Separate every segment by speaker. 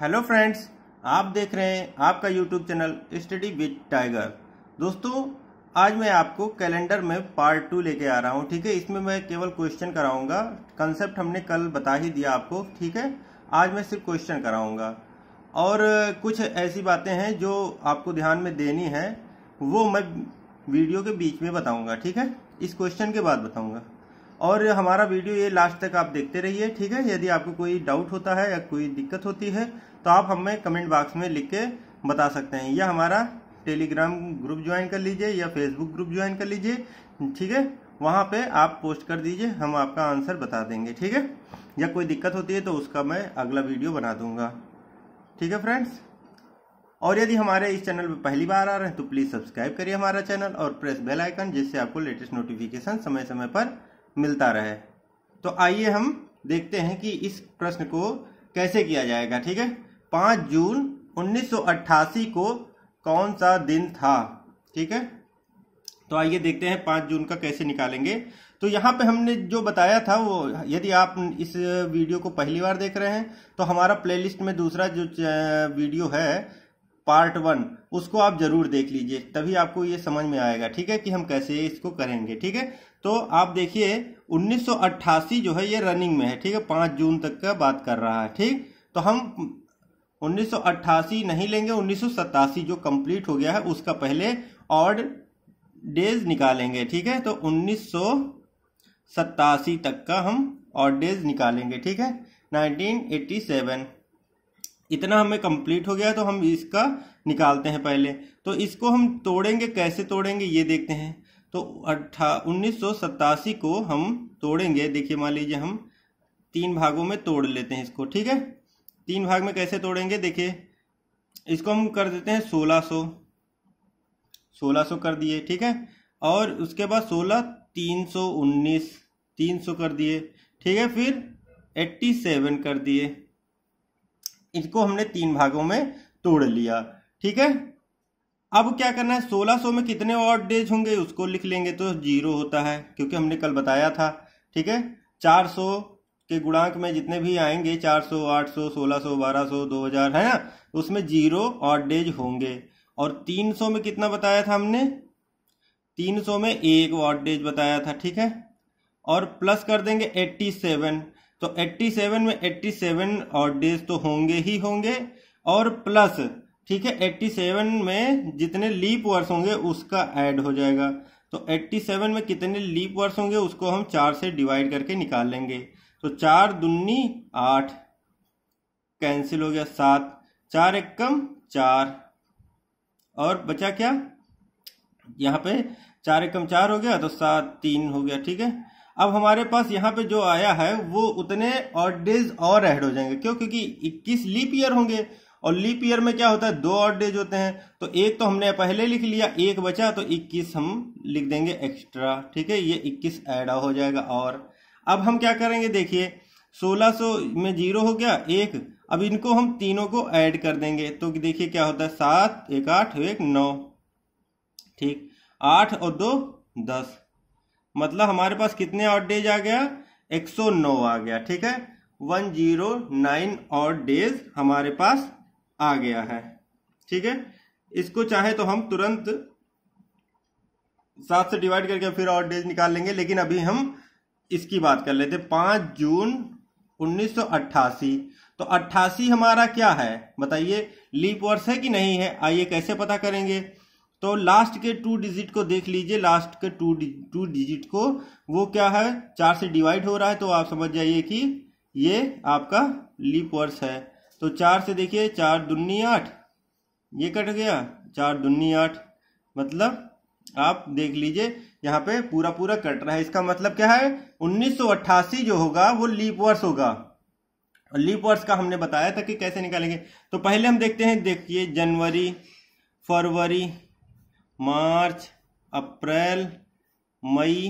Speaker 1: hello friends आप देख रहे हैं आपका YouTube channel Study with Tiger दोस्तों आज मैं आपको कैलेंडर में पार्ट टू लेके आ रहा हूँ ठीक है इसमें मैं केवल क्वेश्चन कराऊंगा कंसेप्ट हमने कल बता ही दिया आपको ठीक है आज मैं सिर्फ क्वेश्चन कराऊंगा और कुछ ऐसी बातें हैं जो आपको ध्यान में देनी है वो मैं वीडियो के बीच में बताऊँगा ठीक है इस क्वेश्चन के बाद बताऊँगा और हमारा वीडियो ये लास्ट तक आप देखते रहिए ठीक है यदि आपको कोई डाउट होता है या कोई दिक्कत होती है तो आप हमें कमेंट बॉक्स में लिख के बता सकते हैं या हमारा टेलीग्राम ग्रुप ज्वाइन कर लीजिए या फेसबुक ग्रुप ज्वाइन कर लीजिए ठीक है वहाँ पे आप पोस्ट कर दीजिए हम आपका आंसर बता देंगे ठीक है या कोई दिक्कत होती है तो उसका मैं अगला वीडियो बना दूंगा ठीक है फ्रेंड्स और यदि हमारे इस चैनल पर पहली बार आ रहे हैं तो प्लीज़ सब्सक्राइब करिए हमारा चैनल और प्रेस बेल आइकन जिससे आपको लेटेस्ट नोटिफिकेशन समय समय पर मिलता रहे तो आइए हम देखते हैं कि इस प्रश्न को कैसे किया जाएगा ठीक है पाँच जून 1988 को कौन सा दिन था ठीक है तो आइए देखते हैं पाँच जून का कैसे निकालेंगे तो यहाँ पे हमने जो बताया था वो यदि आप इस वीडियो को पहली बार देख रहे हैं तो हमारा प्लेलिस्ट में दूसरा जो वीडियो है पार्ट वन उसको आप जरूर देख लीजिए तभी आपको ये समझ में आएगा ठीक है कि हम कैसे इसको करेंगे ठीक है तो आप देखिए 1988 जो है ये रनिंग में है ठीक है पांच जून तक का बात कर रहा है ठीक तो हम 1988 नहीं लेंगे उन्नीस जो कंप्लीट हो गया है उसका पहले ऑड डेज निकालेंगे ठीक है तो उन्नीस तक का हम ऑड डेज निकालेंगे ठीक है 1987 इतना हमें कंप्लीट हो गया तो हम इसका निकालते हैं पहले तो इसको हम तोड़ेंगे कैसे तोड़ेंगे ये देखते हैं तो अट्ठा उन्नीस को हम तोड़ेंगे देखिए मान लीजिए हम तीन भागों में तोड़ लेते हैं इसको ठीक है तीन भाग में कैसे तोड़ेंगे देखिए इसको हम कर देते हैं सोलह 1600 सोलह कर दिए ठीक है और उसके बाद सोलह तीन 300 उन्नीस तीन कर दिए ठीक है फिर एट्टी सेवन कर दिए इसको हमने तीन भागों में तोड़ लिया ठीक है अब क्या करना है 1600 में कितने और डेज होंगे उसको लिख लेंगे तो जीरो होता है क्योंकि हमने कल बताया था ठीक है 400 के गुणांक में जितने भी आएंगे 400, 800, 1600, 1200, 2000 है ना उसमें जीरो और डेज होंगे और 300 में कितना बताया था हमने 300 में एक ऑड डेज बताया था ठीक है और प्लस कर देंगे सेवन तो सेवन में एट्टी सेवन डेज तो होंगे ही होंगे और प्लस ठीक है 87 में जितने लीप वर्ष होंगे उसका ऐड हो जाएगा तो 87 में कितने लीप वर्ष होंगे उसको हम चार से डिवाइड करके निकाल लेंगे तो चार दुन्नी आठ कैंसिल हो गया सात चार एक कम चार और बचा क्या यहाँ पे चार एक कम चार हो गया तो सात तीन हो गया ठीक है अब हमारे पास यहाँ पे जो आया है वो उतने और डेज और ऐड हो जाएंगे क्यों क्योंकि 21 लीप ईयर होंगे और लीप ईयर में क्या होता है दो ऑड डेज होते हैं तो एक तो हमने पहले लिख लिया एक बचा तो 21 हम लिख देंगे एक्स्ट्रा ठीक है ये 21 ऐड हो जाएगा और अब हम क्या करेंगे देखिए 1600 में जीरो हो गया एक अब इनको हम तीनों को ऐड कर देंगे तो देखिए क्या होता है सात एक आठ एक नौ ठीक आठ और दो दस मतलब हमारे पास कितने और डेज आ गया 109 आ गया ठीक है 109 ऑड डेज हमारे पास आ गया है ठीक है इसको चाहे तो हम तुरंत सात से डिवाइड करके फिर और डेज निकाल लेंगे लेकिन अभी हम इसकी बात कर लेते पांच जून 1988 तो 88 हमारा क्या है बताइए लीप वर्ष है कि नहीं है आइए कैसे पता करेंगे तो लास्ट के टू डिजिट को देख लीजिए लास्ट के टू टू डिजिट को वो क्या है चार से डिवाइड हो रहा है तो आप समझ जाइए कि ये आपका लीप वर्ष है तो चार से देखिए चार दुन्नी आठ ये कट गया चार दुन्नी आठ मतलब आप देख लीजिए यहाँ पे पूरा पूरा कट रहा है इसका मतलब क्या है 1988 जो होगा वो लीप वर्ष होगा और लीप वर्ष का हमने बताया था कि कैसे निकालेंगे तो पहले हम देखते हैं देखिए जनवरी फरवरी मार्च अप्रैल मई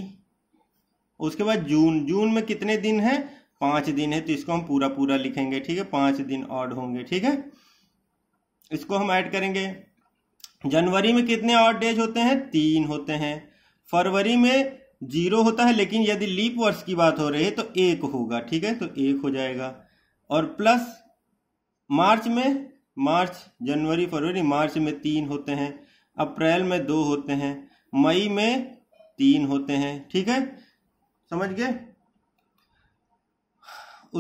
Speaker 1: उसके बाद जून जून में कितने दिन हैं पांच दिन है तो इसको हम पूरा पूरा लिखेंगे ठीक है पांच दिन ऑड होंगे ठीक है इसको हम ऐड करेंगे जनवरी में कितने ऑड डेज होते हैं तीन होते हैं फरवरी में जीरो होता है लेकिन यदि लीप वर्ष की बात हो रही है तो एक होगा ठीक है तो एक हो जाएगा और प्लस मार्च में मार्च जनवरी फरवरी मार्च में तीन होते हैं अप्रैल में दो होते हैं मई में तीन होते हैं ठीक है समझ गए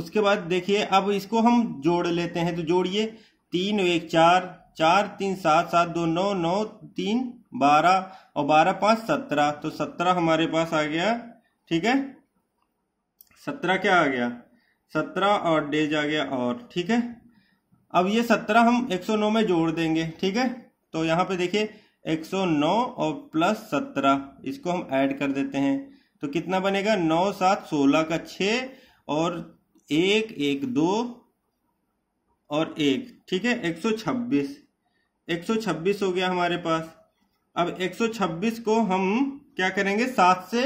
Speaker 1: उसके बाद देखिए अब इसको हम जोड़ लेते हैं तो जोड़िए तीन एक चार चार तीन सात सात दो नौ नौ तीन बारह और बारह पाँच सत्रह तो सत्रह हमारे पास आ गया ठीक है सत्रह क्या आ गया सत्रह और डेज आ गया और ठीक है अब ये सत्रह हम एक सौ नौ में जोड़ देंगे ठीक है तो यहाँ पे देखिए एक सौ नौ और प्लस सत्रह इसको हम ऐड कर देते हैं तो कितना बनेगा नौ सात सोलह का छः और एक एक दो और एक ठीक है 126 126 हो गया हमारे पास अब 126 को हम क्या करेंगे सात से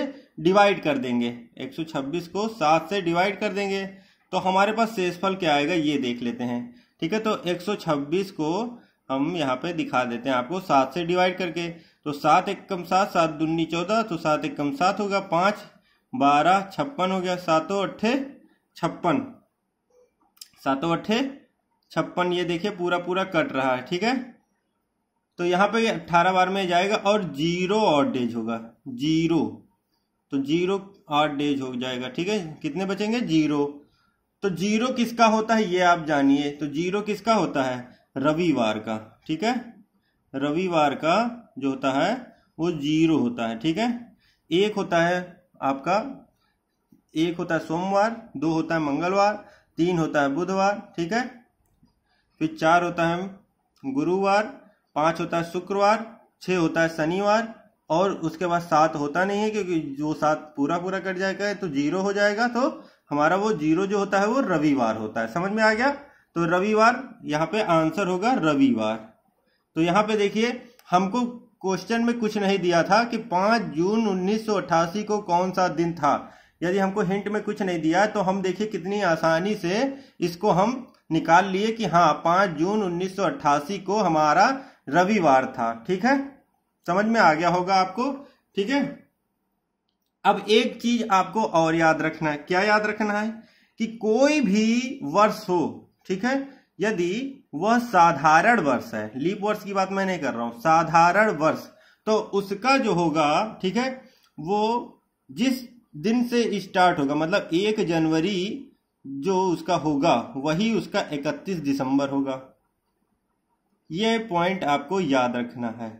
Speaker 1: डिवाइड कर देंगे 126 को सात से डिवाइड कर देंगे तो हमारे पास शेषफल क्या आएगा ये देख लेते हैं ठीक है तो 126 को हम यहाँ पे दिखा देते हैं आपको सात से डिवाइड करके तो सात एक कम सात सात दूनी चौदह तो सात एक कम सात होगा पाँच बारह छप्पन हो गया सातों अट्ठे छप्पन सातों अट्ठे छप्पन ये देखिए पूरा पूरा कट रहा है ठीक है तो यहाँ पे अट्ठारह बार में जाएगा और जीरो ऑट डेज होगा जीरो तो जीरो ऑट डेज हो जाएगा ठीक है कितने बचेंगे जीरो तो जीरो किसका होता है ये आप जानिए तो जीरो किसका होता है रविवार का ठीक है रविवार का जो होता है वो जीरो होता है ठीक है एक होता है आपका एक होता है सोमवार दो होता है मंगलवार तीन होता है बुधवार ठीक है फिर चार होता है गुरुवार पांच होता है शुक्रवार छः होता है शनिवार और उसके बाद सात होता नहीं है क्योंकि जो सात पूरा पूरा कट जाएगा तो जीरो हो जाएगा तो हमारा वो जीरो जो होता है वो रविवार होता है समझ में आ गया तो रविवार यहाँ पे आंसर होगा रविवार तो यहाँ पे देखिए हमको क्वेश्चन में कुछ नहीं दिया था कि पांच जून उन्नीस को कौन सा दिन था यदि हमको हिंट में कुछ नहीं दिया तो हम देखिए कितनी आसानी से इसको हम निकाल लिए कि हाँ पांच जून 1988 को हमारा रविवार था ठीक है समझ में आ गया होगा आपको ठीक है अब एक चीज आपको और याद रखना है क्या याद रखना है कि कोई भी वर्ष हो ठीक है यदि वह साधारण वर्ष है लीप वर्ष की बात मैं नहीं कर रहा हूं साधारण वर्ष तो उसका जो होगा ठीक है वो जिस दिन से स्टार्ट होगा मतलब एक जनवरी जो उसका होगा वही उसका इकतीस दिसंबर होगा यह पॉइंट आपको याद रखना है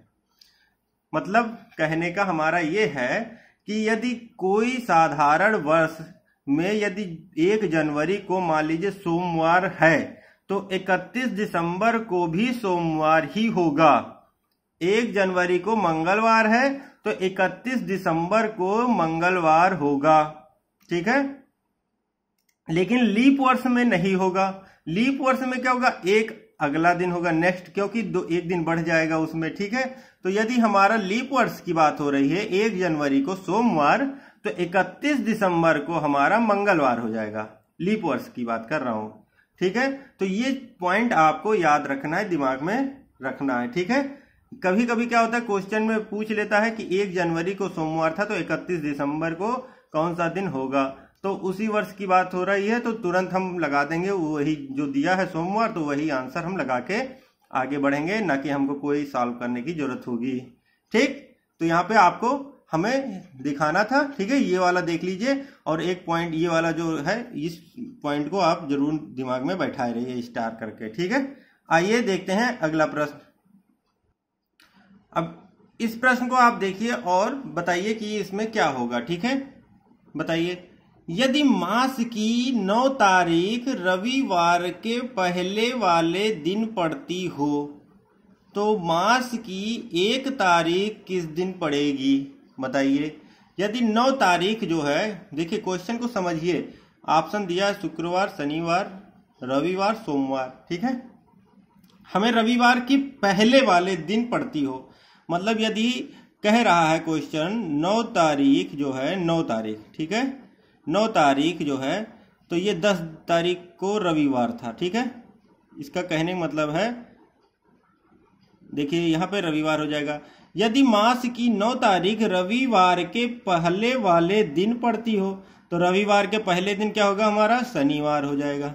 Speaker 1: मतलब कहने का हमारा ये है कि यदि कोई साधारण वर्ष में यदि एक जनवरी को मान लीजिए सोमवार है तो 31 दिसंबर को भी सोमवार ही होगा एक जनवरी को मंगलवार है तो 31 दिसंबर को मंगलवार होगा ठीक है लेकिन लीप वर्ष में नहीं होगा लीप वर्ष में क्या होगा एक अगला दिन होगा नेक्स्ट क्योंकि दो एक दिन बढ़ जाएगा उसमें ठीक है तो यदि हमारा लीप वर्ष की बात हो रही है एक जनवरी को सोमवार तो 31 दिसंबर को हमारा मंगलवार हो जाएगा लीप वर्ष की बात कर रहा हूं ठीक है तो ये पॉइंट आपको याद रखना है दिमाग में रखना है ठीक है कभी कभी क्या होता है क्वेश्चन में पूछ लेता है कि एक जनवरी को सोमवार था तो इकतीस दिसंबर को कौन सा दिन होगा तो उसी वर्ष की बात हो रही है तो तुरंत हम लगा देंगे वही जो दिया है सोमवार तो वही आंसर हम लगा के आगे बढ़ेंगे ना कि हमको कोई सॉल्व करने की जरूरत होगी ठीक तो यहाँ पे आपको हमें दिखाना था ठीक है ये वाला देख लीजिए और एक पॉइंट ये वाला जो है इस पॉइंट को आप जरूर दिमाग में बैठाए रहिए स्टार करके ठीक है आइए देखते हैं अगला प्रश्न अब इस प्रश्न को आप देखिए और बताइए कि इसमें क्या होगा ठीक है बताइए यदि मास की नौ तारीख रविवार के पहले वाले दिन पड़ती हो तो मास की एक तारीख किस दिन पड़ेगी बताइए यदि नौ तारीख जो है देखिए क्वेश्चन को समझिए ऑप्शन दिया है शुक्रवार शनिवार रविवार सोमवार ठीक है हमें रविवार की पहले वाले दिन पड़ती हो मतलब यदि कह रहा है क्वेश्चन नौ तारीख जो है नौ तारीख ठीक है नौ तारीख जो है तो ये दस तारीख को रविवार था ठीक है इसका कहने का मतलब है देखिए यहां पे रविवार हो जाएगा यदि मास की नौ तारीख रविवार के पहले वाले दिन पड़ती हो तो रविवार के पहले दिन क्या होगा हमारा शनिवार हो जाएगा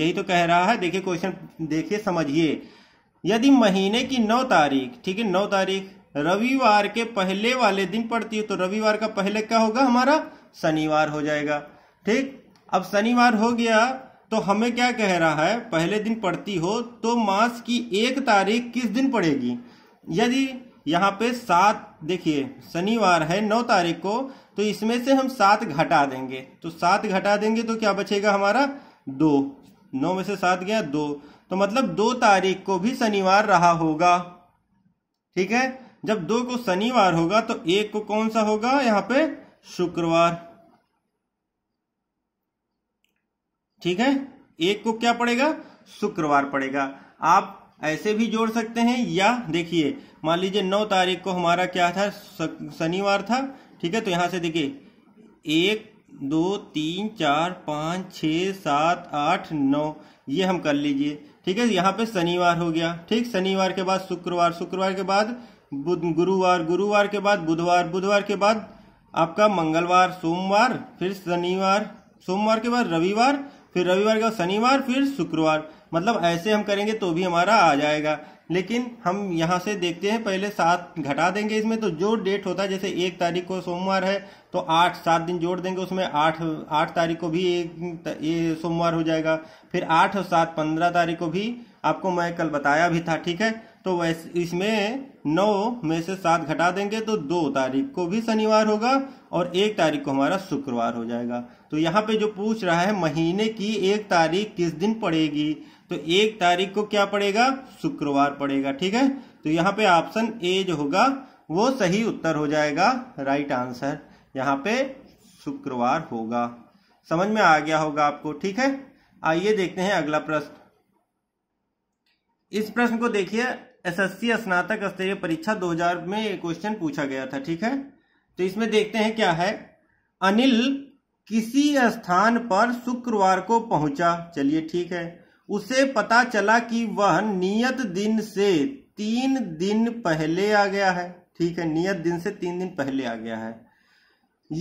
Speaker 1: यही तो कह रहा है देखिए क्वेश्चन देखिए समझिए यदि महीने की नौ तारीख ठीक है नौ तारीख रविवार के पहले वाले दिन पड़ती है तो रविवार का पहले क्या होगा हमारा शनिवार हो जाएगा ठीक अब शनिवार हो गया तो हमें क्या कह रहा है पहले दिन पड़ती हो तो मास की एक तारीख किस दिन पड़ेगी यदि यहाँ पे सात देखिए शनिवार है नौ तारीख को तो इसमें से हम सात घटा देंगे तो सात घटा देंगे तो क्या बचेगा हमारा दो नौ में से सात गया दो तो मतलब दो तारीख को भी शनिवार रहा होगा ठीक है जब दो को शनिवार होगा तो एक को कौन सा होगा यहां पे शुक्रवार ठीक है एक को क्या पड़ेगा शुक्रवार पड़ेगा आप ऐसे भी जोड़ सकते हैं या देखिए मान लीजिए नौ तारीख को हमारा क्या था शनिवार था ठीक है तो यहां से देखिए एक दो तीन चार पांच छ सात आठ नौ ये हम कर लीजिए ठीक है यहाँ पे शनिवार हो गया ठीक शनिवार के बाद शुक्रवार शुक्रवार के बाद गुरुवार गुरुवार के बाद बुधवार बुधवार के बाद आपका मंगलवार सोमवार फिर शनिवार सोमवार के बाद रविवार फिर रविवार के बाद शनिवार फिर शुक्रवार मतलब ऐसे हम करेंगे तो भी हमारा आ जाएगा लेकिन हम यहाँ से देखते हैं पहले सात घटा देंगे इसमें तो जो डेट होता है जैसे एक तारीख को सोमवार है तो आठ सात दिन जोड़ देंगे उसमें आठ आठ तारीख को भी एक ये सोमवार हो जाएगा फिर आठ और सात पंद्रह तारीख को भी आपको मैं कल बताया भी था ठीक है तो वैसे इसमें नौ में से सात घटा देंगे तो दो तारीख को भी शनिवार होगा और एक तारीख को हमारा शुक्रवार हो जाएगा तो यहाँ पे जो पूछ रहा है महीने की एक तारीख किस दिन पड़ेगी तो एक तारीख को क्या पड़ेगा शुक्रवार पड़ेगा ठीक है तो यहाँ पे ऑप्शन ए जो होगा वो सही उत्तर हो जाएगा राइट आंसर यहाँ पे शुक्रवार होगा समझ में आ गया होगा आपको ठीक है आइए देखते हैं अगला प्रश्न इस प्रश्न को देखिए एसएससी स्नातक स्तरीय परीक्षा 2000 में एक क्वेश्चन पूछा गया था ठीक है तो इसमें देखते हैं क्या है अनिल किसी स्थान पर शुक्रवार को पहुंचा चलिए ठीक है उसे पता चला कि वह नियत दिन से तीन दिन पहले आ गया है ठीक है नियत दिन से तीन दिन पहले आ गया है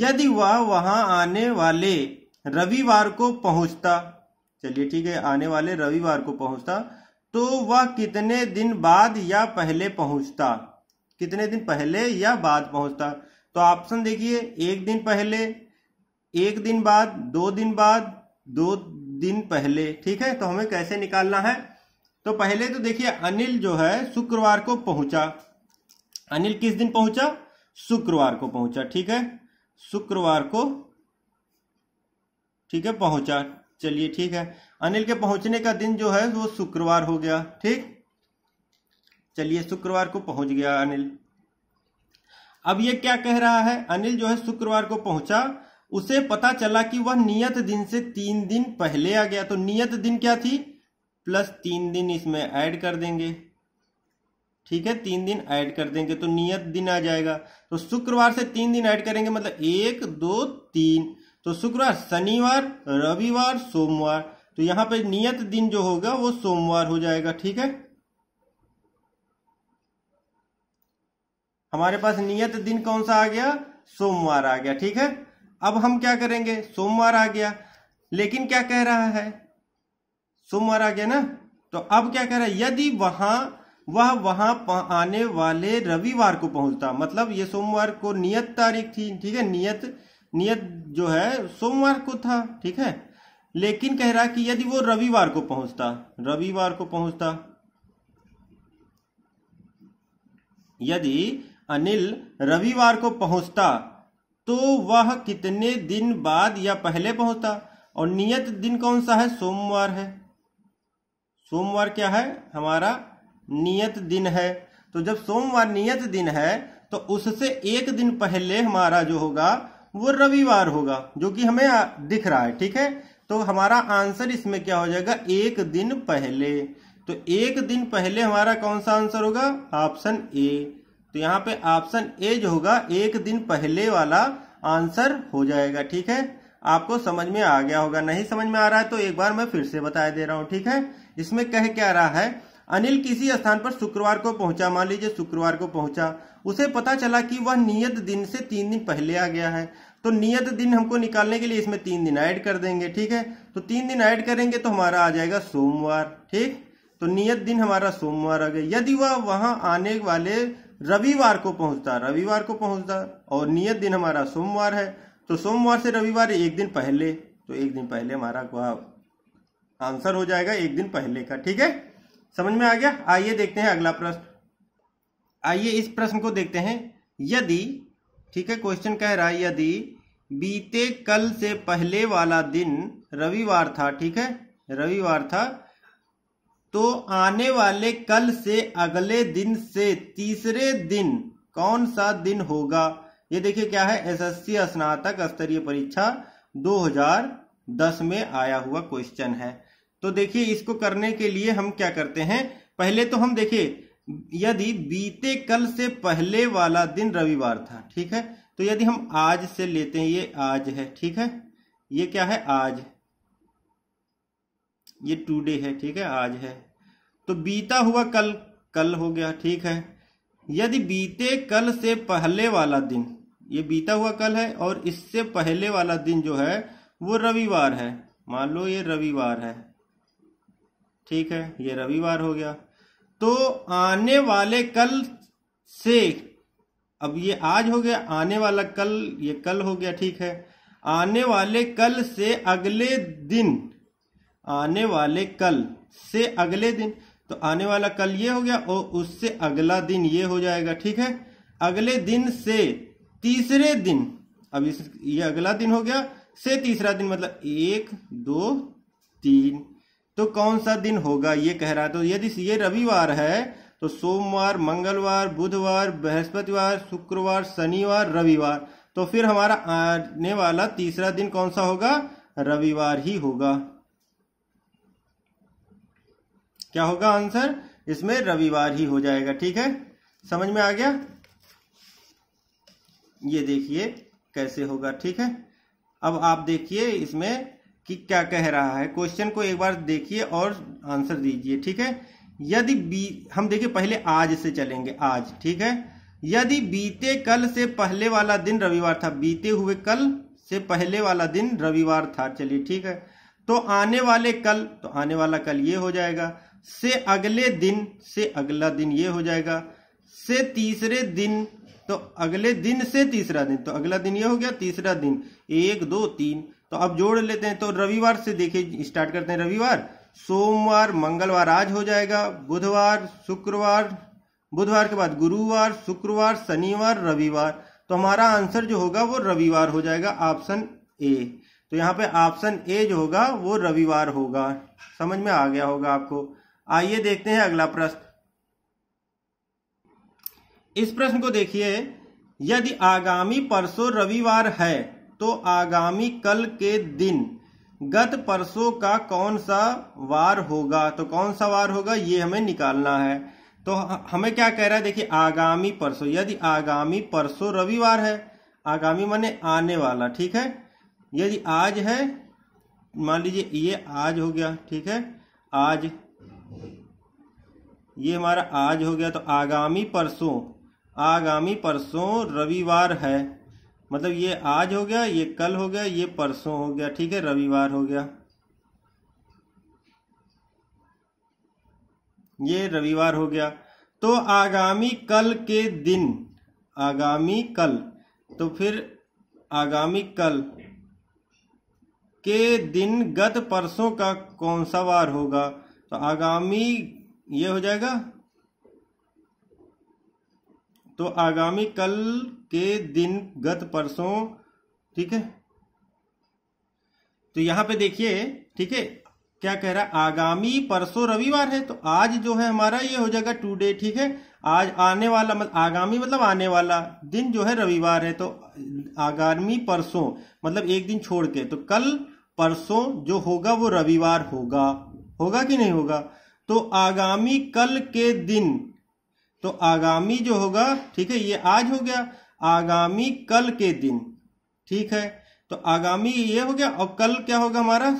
Speaker 1: यदि वह वहां आने वाले रविवार को पहुंचता चलिए ठीक है आने वाले रविवार को पहुंचता तो वह कितने दिन बाद या पहले पहुंचता कितने दिन पहले या बाद पहुंचता तो ऑप्शन देखिए एक दिन पहले एक दिन बाद दो दिन बाद दो दिन पहले ठीक है तो हमें कैसे निकालना है तो पहले तो देखिए अनिल जो है शुक्रवार को पहुंचा अनिल किस दिन पहुंचा शुक्रवार को पहुंचा ठीक है शुक्रवार को ठीक है पहुंचा चलिए ठीक है अनिल के पहुंचने का दिन जो है वो शुक्रवार हो गया ठीक चलिए शुक्रवार को पहुंच गया अनिल अब ये क्या कह रहा है अनिल जो है शुक्रवार को पहुंचा उसे पता चला कि वह नियत दिन से तीन दिन पहले आ गया तो नियत दिन क्या थी प्लस तीन दिन इसमें ऐड कर देंगे ठीक है तीन दिन ऐड कर देंगे तो नियत दिन आ जाएगा तो शुक्रवार से तीन दिन ऐड करेंगे मतलब एक दो तीन तो शुक्रवार शनिवार रविवार सोमवार तो यहां पे नियत दिन जो होगा वो सोमवार हो जाएगा ठीक है हमारे पास नियत दिन कौन सा आ गया सोमवार आ गया ठीक है अब हम क्या करेंगे सोमवार आ गया लेकिन क्या कह रहा है सोमवार आ गया ना तो अब क्या कह रहा है यदि वहां वह वहां आने वाले रविवार को पहुंचता मतलब ये सोमवार को नियत तारीख थी ठीक है नियत नियत जो है सोमवार को था ठीक है लेकिन कह रहा कि यदि वो रविवार को पहुंचता रविवार को पहुंचता यदि अनिल रविवार को पहुंचता तो वह कितने दिन बाद या पहले पहुंचता और नियत दिन कौन सा है सोमवार है सोमवार क्या है हमारा नियत दिन है तो जब सोमवार नियत दिन है तो उससे एक दिन पहले हमारा जो होगा वो रविवार होगा जो कि हमें दिख रहा है ठीक है तो हमारा आंसर इसमें क्या हो जाएगा एक दिन पहले तो एक दिन पहले हमारा कौन सा आंसर होगा ऑप्शन ए तो यहाँ पे ऑप्शन ए जो होगा एक दिन पहले वाला आंसर हो जाएगा ठीक है आपको समझ में आ गया होगा नहीं समझ में आ रहा है तो एक बार मैं फिर से बता दे रहा हूँ ठीक है इसमें कह क्या रहा है अनिल किसी स्थान पर शुक्रवार को पहुंचा मान लीजिए शुक्रवार को पहुंचा उसे पता चला कि वह नियत दिन से तीन दिन पहले आ गया है तो नियत दिन हमको निकालने के लिए इसमें तीन दिन ऐड कर देंगे ठीक है तो तीन दिन ऐड करेंगे तो हमारा आ जाएगा सोमवार ठीक तो नियत दिन हमारा सोमवार आ गया यदि वह वहां आने वाले रविवार को पहुंचता रविवार को पहुंचता और नियत दिन हमारा सोमवार है तो सोमवार से रविवार एक दिन पहले तो एक दिन पहले हमारा आंसर हो जाएगा एक दिन पहले का ठीक है समझ में आ गया आइए देखते हैं अगला प्रश्न आइए इस प्रश्न को देखते हैं यदि ठीक है क्वेश्चन कह रहा है यदि बीते कल से पहले वाला दिन रविवार था ठीक है रविवार था तो आने वाले कल से अगले दिन से तीसरे दिन कौन सा दिन होगा ये देखिए क्या है एसएससी स्नातक स्तरीय परीक्षा 2010 में आया हुआ क्वेश्चन है तो देखिए इसको करने के लिए हम क्या करते हैं पहले तो हम देखिए यदि बीते कल से पहले वाला दिन रविवार था ठीक है तो यदि हम आज से लेते हैं ये आज है ठीक है ये क्या है आज ये टूडे है ठीक है आज है तो बीता हुआ कल कल हो गया ठीक है यदि बीते कल से पहले वाला दिन ये बीता हुआ कल है और इससे पहले वाला दिन जो है वो रविवार है मान लो ये रविवार है ठीक है ये रविवार हो गया तो आने वाले कल से अब ये आज हो गया आने वाला कल ये कल हो गया ठीक है आने वाले कल से अगले दिन आने वाले कल से अगले दिन तो आने वाला कल ये हो गया और उससे अगला दिन ये हो जाएगा ठीक है अगले दिन से तीसरे दिन अब इस ये अगला दिन हो गया से तीसरा दिन मतलब एक दो तीन तो कौन सा दिन होगा ये कह रहा है तो यदि ये रविवार है तो सोमवार मंगलवार बुधवार बृहस्पतिवार शुक्रवार शनिवार रविवार तो फिर हमारा आने वाला तीसरा दिन कौन सा होगा रविवार ही होगा क्या होगा आंसर इसमें रविवार ही हो जाएगा ठीक है समझ में आ गया ये देखिए कैसे होगा ठीक है अब आप देखिए इसमें कि क्या कह रहा है क्वेश्चन को एक बार देखिए और आंसर दीजिए ठीक है यदि बी हम देखिए पहले आज से चलेंगे आज ठीक है यदि बीते कल से पहले वाला दिन रविवार था बीते हुए कल से पहले वाला दिन रविवार था चलिए ठीक है तो आने वाले कल तो आने वाला कल ये हो जाएगा से अगले दिन से अगला दिन ये हो जाएगा से तीसरे दिन तो अगले दिन से तीसरा दिन तो अगला दिन ये हो गया तीसरा दिन एक दो तीन तो अब जोड़ लेते हैं तो रविवार से देखिए स्टार्ट करते हैं रविवार सोमवार मंगलवार आज हो जाएगा बुधवार शुक्रवार बुधवार के बाद गुरुवार शुक्रवार शनिवार रविवार तो हमारा आंसर जो होगा वो रविवार हो जाएगा ऑप्शन ए तो यहाँ पे ऑप्शन ए जो होगा वो रविवार होगा समझ में आ गया होगा आपको आइए देखते हैं अगला प्रश्न इस प्रश्न को देखिए यदि आगामी परसों रविवार है तो आगामी कल के दिन गत परसों का कौन सा वार होगा तो कौन सा वार होगा ये हमें निकालना है तो हमें क्या कह रहा है देखिए आगामी परसों यदि आगामी परसों रविवार है आगामी माने आने वाला ठीक है यदि आज है मान लीजिए ये आज हो गया ठीक है आज ये हमारा आज हो गया तो आगामी परसों आगामी परसों रविवार है मतलब ये आज हो गया ये कल हो गया ये परसों हो गया ठीक है रविवार हो गया ये रविवार हो गया तो आगामी कल के दिन आगामी कल तो फिर आगामी कल के दिन गत परसों का कौन सा वार होगा तो आगामी ये हो जाएगा तो आगामी कल के दिन गत परसों ठीक है तो यहां पे देखिए ठीक है क्या कह रहा है आगामी परसों रविवार है तो आज जो है हमारा ये हो जाएगा टुडे ठीक है आज आने वाला मतलब आगामी मतलब आने वाला दिन जो है रविवार है तो आगामी परसों मतलब एक दिन छोड़ के तो कल परसों जो होगा वो रविवार होगा होगा कि नहीं होगा तो आगामी कल के दिन तो आगामी जो होगा ठीक है ये आज हो गया आगामी कल के दिन ठीक है तो आगामी ये हो गया और कल क्या होगा हमारा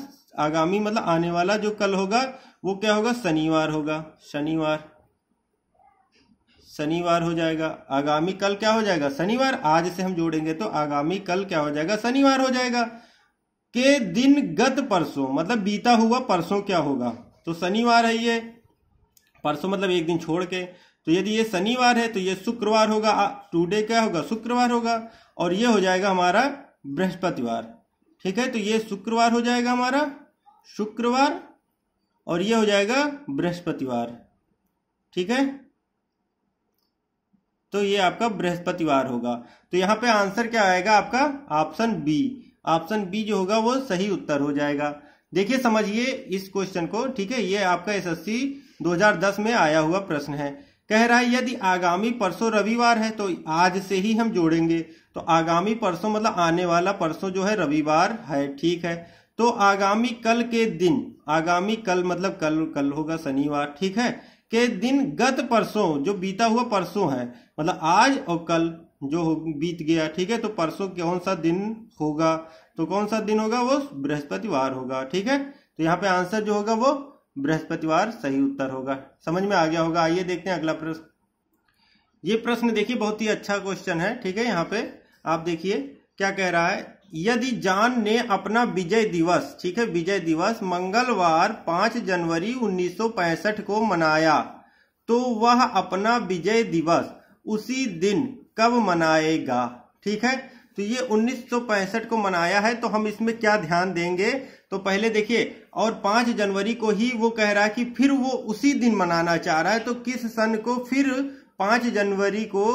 Speaker 1: आगामी मतलब आने वाला जो कल होगा वो क्या होगा शनिवार होगा शनिवार शनिवार हो जाएगा आगामी कल क्या हो जाएगा शनिवार आज से हम जोड़ेंगे तो आगामी कल क्या हो जाएगा शनिवार हो जाएगा के दिन गत परसों मतलब बीता हुआ परसों क्या होगा तो शनिवार है ये परसों मतलब एक दिन छोड़ के तो यदि ये शनिवार है तो ये शुक्रवार होगा टूडे क्या होगा शुक्रवार होगा और ये हो जाएगा हमारा बृहस्पतिवार ठीक है तो ये शुक्रवार हो जाएगा हमारा शुक्रवार और ये हो जाएगा बृहस्पतिवार ठीक है तो ये आपका बृहस्पतिवार होगा तो यहाँ पे आंसर क्या आएगा आपका ऑप्शन बी ऑप्शन बी जो होगा वो सही उत्तर हो जाएगा देखिए समझिए इस क्वेश्चन को ठीक है ये आपका एसएससी 2010 में आया हुआ प्रश्न है कह रहा है यदि आगामी परसों रविवार है तो आज से ही हम जोड़ेंगे तो आगामी परसों मतलब आने वाला परसों जो है रविवार है ठीक है तो आगामी कल के दिन आगामी कल मतलब कल कल होगा शनिवार ठीक है के दिन गत परसों जो बीता हुआ परसों है मतलब आज और कल जो बीत गया ठीक है तो परसों कौन सा दिन होगा तो कौन सा दिन होगा वो बृहस्पतिवार होगा ठीक है तो यहाँ पे आंसर जो होगा वो बृहस्पतिवार सही उत्तर होगा समझ में आ गया होगा आइए देखते हैं अगला प्रश्न ये प्रश्न देखिए बहुत ही अच्छा क्वेश्चन है ठीक है यहाँ पे आप देखिए क्या कह रहा है यदि जान ने अपना विजय दिवस ठीक है विजय दिवस मंगलवार पांच जनवरी उन्नीस को मनाया तो वह अपना विजय दिवस उसी दिन कब मनाएगा ठीक है तो ये 1965 को मनाया है तो हम इसमें क्या ध्यान देंगे तो पहले देखिए और पांच जनवरी को ही वो कह रहा है कि फिर वो उसी दिन मनाना चाह रहा है तो किस सन को फिर पांच जनवरी को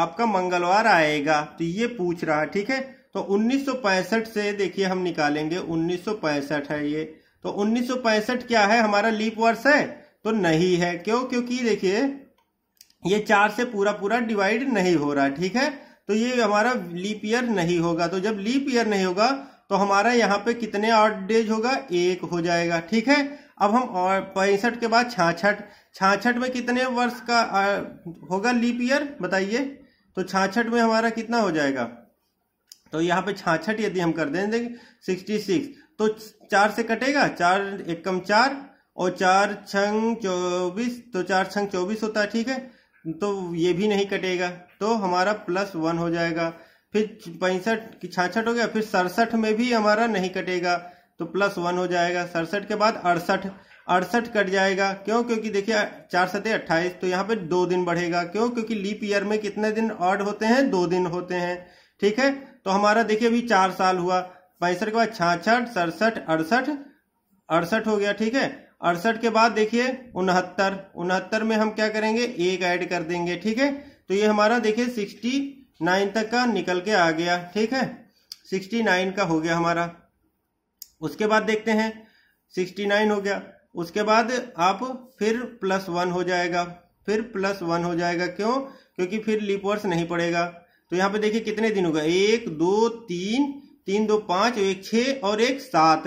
Speaker 1: आपका मंगलवार आएगा तो ये पूछ रहा ठीक है तो 1965 से देखिए हम निकालेंगे 1965 है ये तो 1965 क्या है हमारा लीप वर्ष है तो नहीं है क्यों क्योंकि देखिए ये चार से पूरा पूरा डिवाइड नहीं हो रहा ठीक है तो ये हमारा लीप ईयर नहीं होगा तो जब लीप ईयर नहीं होगा तो हमारा यहाँ पे कितने ऑड डेज होगा एक हो जाएगा ठीक है अब हम और पैंसठ के बाद छाछठ छाछठ में कितने वर्ष का आ, होगा लीप ईयर बताइए तो छाछठ में हमारा कितना हो जाएगा तो यहाँ पे छाछठ यदि हम कर दें देंगे सिक्सटी सिक्स तो चार से कटेगा चार एक कम चार और चार छंग चौबीस तो चार छंग चौबीस होता है ठीक है तो ये भी नहीं कटेगा तो हमारा प्लस वन हो जाएगा फिर पैंसठ छाछठ हो गया फिर सड़सठ में भी हमारा नहीं कटेगा तो प्लस वन हो जाएगा सड़सठ के बाद अड़सठ अड़सठ कट जाएगा क्यों क्योंकि देखिए चार सते अट्ठाईस तो यहाँ पे दो दिन बढ़ेगा क्यों क्योंकि लीप ईयर में कितने दिन ऑड होते हैं दो दिन होते हैं ठीक है तो हमारा देखिए अभी चार साल हुआ पैंसठ के बाद छाछठ सड़सठ अड़सठ अड़सठ हो गया ठीक है अड़सठ के बाद देखिए उनहत्तर उनहत्तर में हम क्या करेंगे एक ऐड कर देंगे ठीक है तो ये हमारा देखिए सिक्सटी नाइन तक का निकल के आ गया ठीक है सिक्सटी नाइन का हो गया हमारा उसके बाद देखते हैं सिक्सटी नाइन हो गया उसके बाद आप फिर प्लस वन हो जाएगा फिर प्लस वन हो जाएगा क्यों क्योंकि फिर लीप वर्ष नहीं पड़ेगा तो यहाँ पे देखिए कितने दिन होगा एक दो तीन तीन दो पांच एक छ और एक सात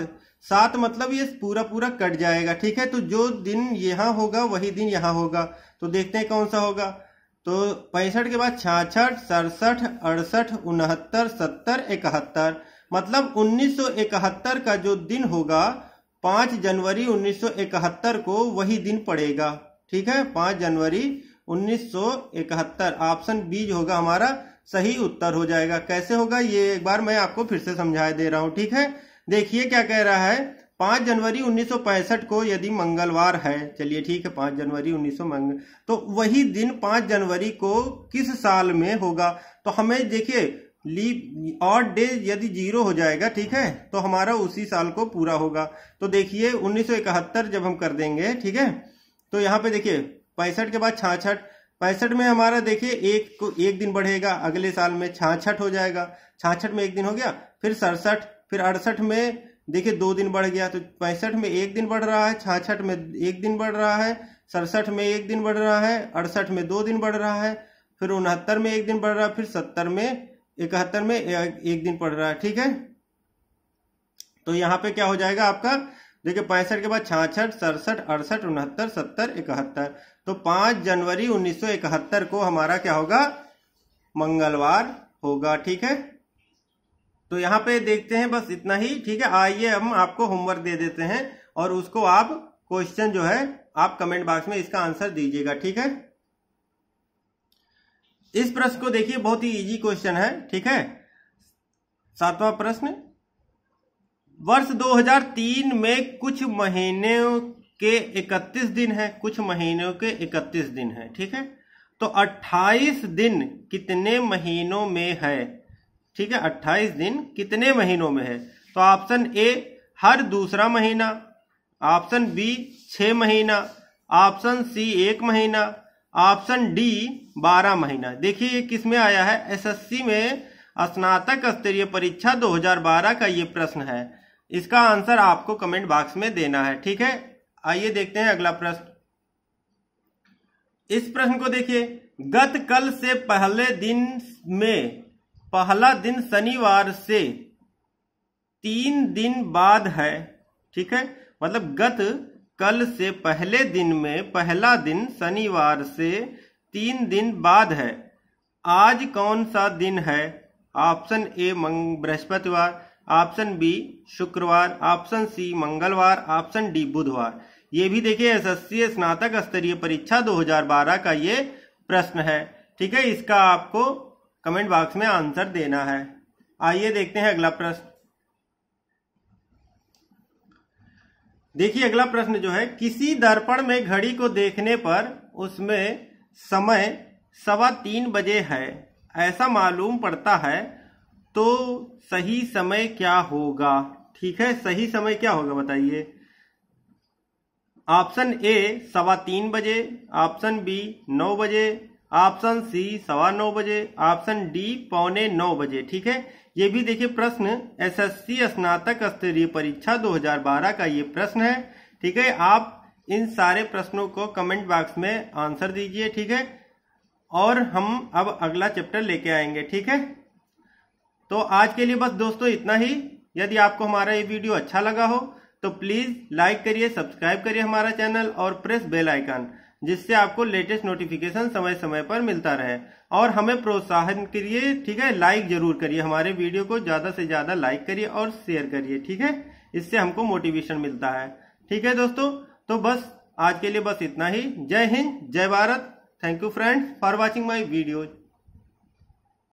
Speaker 1: सात मतलब ये पूरा पूरा कट जाएगा ठीक है तो जो दिन यहां होगा वही दिन यहां होगा तो देखते हैं कौन सा होगा तो पैंसठ के बाद छाछठ सड़सठ अड़सठ उनहत्तर सत्तर इकहत्तर मतलब 1971 का जो दिन होगा पांच जनवरी 1971 को वही दिन पड़ेगा ठीक है पांच जनवरी 1971 ऑप्शन बी जो होगा हमारा सही उत्तर हो जाएगा कैसे होगा ये एक बार मैं आपको फिर से समझा दे रहा हूं ठीक है देखिए क्या कह रहा है पांच जनवरी 1965 को यदि मंगलवार है चलिए ठीक है पांच जनवरी 1900 मंग तो वही दिन पांच जनवरी को किस साल में होगा तो हमें देखिए लीप ऑड डे यदि जीरो हो जाएगा ठीक है तो हमारा उसी साल को पूरा होगा तो देखिए 1971 जब हम कर देंगे ठीक है तो यहाँ पे देखिए पैंसठ के बाद छाछठ पैंसठ में हमारा देखिए एक को एक दिन बढ़ेगा अगले साल में छाछठ हो जाएगा छाछठ में एक दिन हो गया फिर सड़सठ फिर अड़सठ में देखिए दो दिन बढ़ गया तो पैंसठ में एक दिन बढ़ रहा है छाछठ में एक दिन बढ़ रहा है सड़सठ में एक दिन बढ़ रहा है अड़सठ में दो दिन बढ़ रहा है फिर उनहत्तर में एक दिन बढ़ रहा है फिर सत्तर में इकहत्तर में एक दिन पड़ रहा है ठीक है तो यहाँ पे क्या हो जाएगा आपका देखिए पैंसठ के बाद छाछठ सड़सठ अड़सठ उनहत्तर सत्तर इकहत्तर तो पांच जनवरी उन्नीस को हमारा क्या होगा मंगलवार होगा ठीक है तो यहाँ पे देखते हैं बस इतना ही ठीक है आइए हम आपको होमवर्क दे देते हैं और उसको आप क्वेश्चन जो है आप कमेंट बॉक्स में इसका आंसर दीजिएगा ठीक है इस प्रश्न को देखिए बहुत ही इजी क्वेश्चन है ठीक है सातवां प्रश्न वर्ष 2003 में कुछ महीनों के 31 दिन है कुछ महीनों के 31 दिन है ठीक है तो 28 दिन कितने महीनों में है ठीक है अट्ठाईस दिन कितने महीनों में है तो ऑप्शन ए हर दूसरा महीना ऑप्शन बी छ महीना ऑप्शन सी एक महीना ऑप्शन डी बारह महीना देखिए ये किस में आया है एसएससी में स्नातक स्तरीय परीक्षा 2012 का ये प्रश्न है इसका आंसर आपको कमेंट बॉक्स में देना है ठीक है आइए देखते हैं अगला प्रश्न इस प्रश्न को देखिए गत कल से पहले दिन में पहला दिन शनिवार से तीन दिन बाद है ठीक है मतलब गत कल से पहले दिन में पहला दिन शनिवार से तीन दिन बाद है आज कौन सा दिन है ऑप्शन ए बृहस्पतिवार ऑप्शन बी शुक्रवार ऑप्शन सी मंगलवार ऑप्शन डी बुधवार ये भी देखिए सी स्नातक स्तरीय परीक्षा 2012 का ये प्रश्न है ठीक है इसका आपको कमेंट बॉक्स में आंसर देना है आइए देखते हैं अगला प्रश्न देखिए अगला प्रश्न जो है किसी दर्पण में घड़ी को देखने पर उसमें समय सवा तीन बजे है ऐसा मालूम पड़ता है तो सही समय क्या होगा ठीक है सही समय क्या होगा बताइए ऑप्शन ए सवा तीन बजे ऑप्शन बी नौ बजे ऑप्शन सी सवा नौ बजे ऑप्शन डी पौने नौ बजे ठीक है ये भी देखिए प्रश्न एसएससी स्नातक स्तरीय परीक्षा 2012 का ये प्रश्न है ठीक है आप इन सारे प्रश्नों को कमेंट बॉक्स में आंसर दीजिए ठीक है और हम अब अगला चैप्टर लेके आएंगे ठीक है तो आज के लिए बस दोस्तों इतना ही यदि आपको हमारा ये वीडियो अच्छा लगा हो तो प्लीज लाइक करिए सब्सक्राइब करिए हमारा चैनल और प्रेस बेल आइकन जिससे आपको लेटेस्ट नोटिफिकेशन समय समय पर मिलता रहे और हमें प्रोत्साहन करिए ठीक है लाइक जरूर करिए हमारे वीडियो को ज्यादा से ज्यादा लाइक करिए और शेयर करिए ठीक है इससे हमको मोटिवेशन मिलता है ठीक है दोस्तों तो बस आज के लिए बस इतना ही जय हिंद जय Bharat thank you friends for watching my video